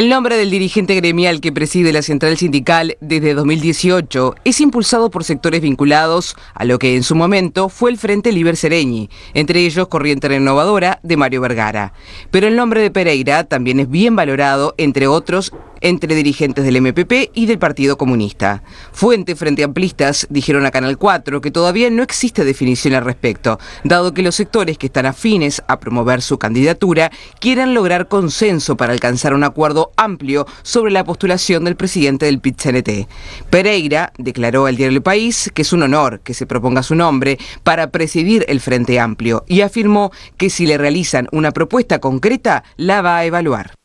El nombre del dirigente gremial que preside la central sindical desde 2018 es impulsado por sectores vinculados a lo que en su momento fue el Frente Liber Sereñi, entre ellos Corriente Renovadora de Mario Vergara. Pero el nombre de Pereira también es bien valorado, entre otros, entre dirigentes del MPP y del Partido Comunista. Fuente frente amplistas dijeron a Canal 4 que todavía no existe definición al respecto, dado que los sectores que están afines a promover su candidatura quieran lograr consenso para alcanzar un acuerdo amplio sobre la postulación del presidente del pit -CNT. Pereira declaró al diario El País que es un honor que se proponga su nombre para presidir el Frente Amplio y afirmó que si le realizan una propuesta concreta, la va a evaluar.